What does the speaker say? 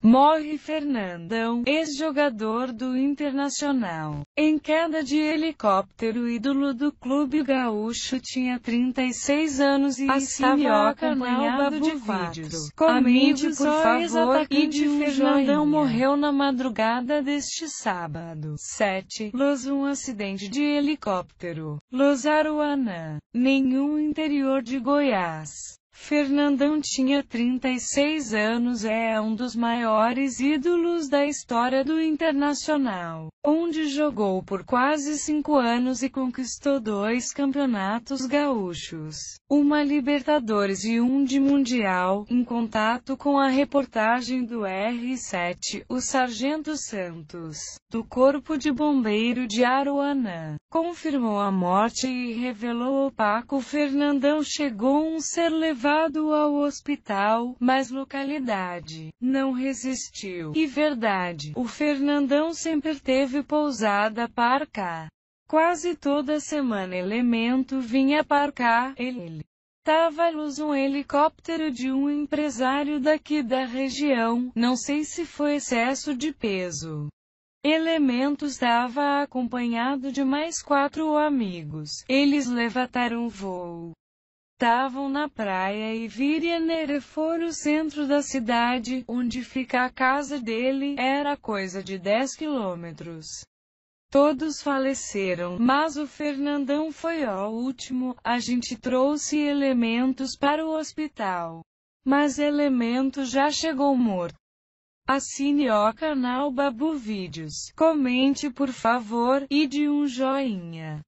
Morre Fernandão, ex-jogador do Internacional. Em queda de helicóptero, ídolo do clube gaúcho tinha 36 anos e estava acompanhado de vídeos. Comente por favor e de um Fernandão morreu na madrugada deste sábado. 7. Los um acidente de helicóptero. Los Aruana. Nenhum interior de Goiás. Fernandão tinha 36 anos é um dos maiores ídolos da história do Internacional, onde jogou por quase cinco anos e conquistou dois campeonatos gaúchos, uma Libertadores e um de Mundial. Em contato com a reportagem do R7, o Sargento Santos, do Corpo de Bombeiro de Aruanã, confirmou a morte e revelou o Paco Fernandão chegou a um ser levado levado ao hospital, mas localidade não resistiu. E verdade, o Fernandão sempre teve pousada para cá. Quase toda semana elemento vinha para cá, ele estava luz um helicóptero de um empresário daqui da região, não sei se foi excesso de peso. Elemento estava acompanhado de mais quatro amigos. Eles levantaram voo estavam na praia e Virianer foi o centro da cidade, onde fica a casa dele, era coisa de 10 quilômetros. Todos faleceram, mas o Fernandão foi o último. A gente trouxe elementos para o hospital, mas elemento já chegou morto. Assine o canal Babu Vídeos, comente por favor, e de um joinha.